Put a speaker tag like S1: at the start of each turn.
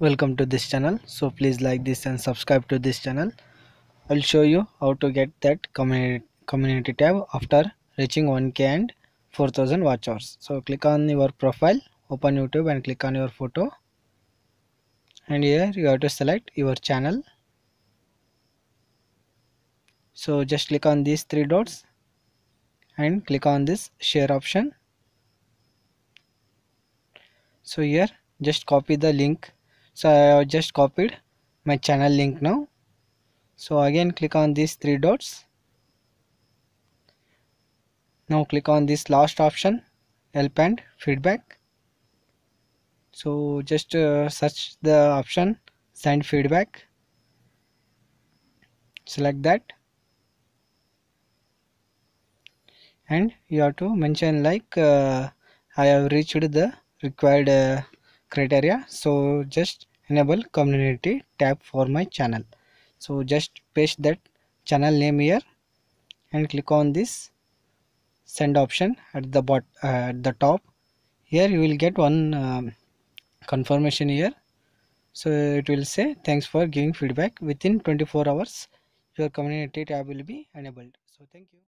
S1: welcome to this channel so please like this and subscribe to this channel i'll show you how to get that community community tab after reaching 1k and 4000 watch hours so click on your profile open youtube and click on your photo and here you have to select your channel so just click on these three dots and click on this share option so here just copy the link so I just copied my channel link now so again click on these three dots now click on this last option help and feedback so just uh, search the option send feedback select that and you have to mention like uh, I have reached the required uh, criteria so just enable community tab for my channel so just paste that channel name here and click on this send option at the bot uh, at the top here you will get one um, confirmation here so it will say thanks for giving feedback within 24 hours your community tab will be enabled so thank you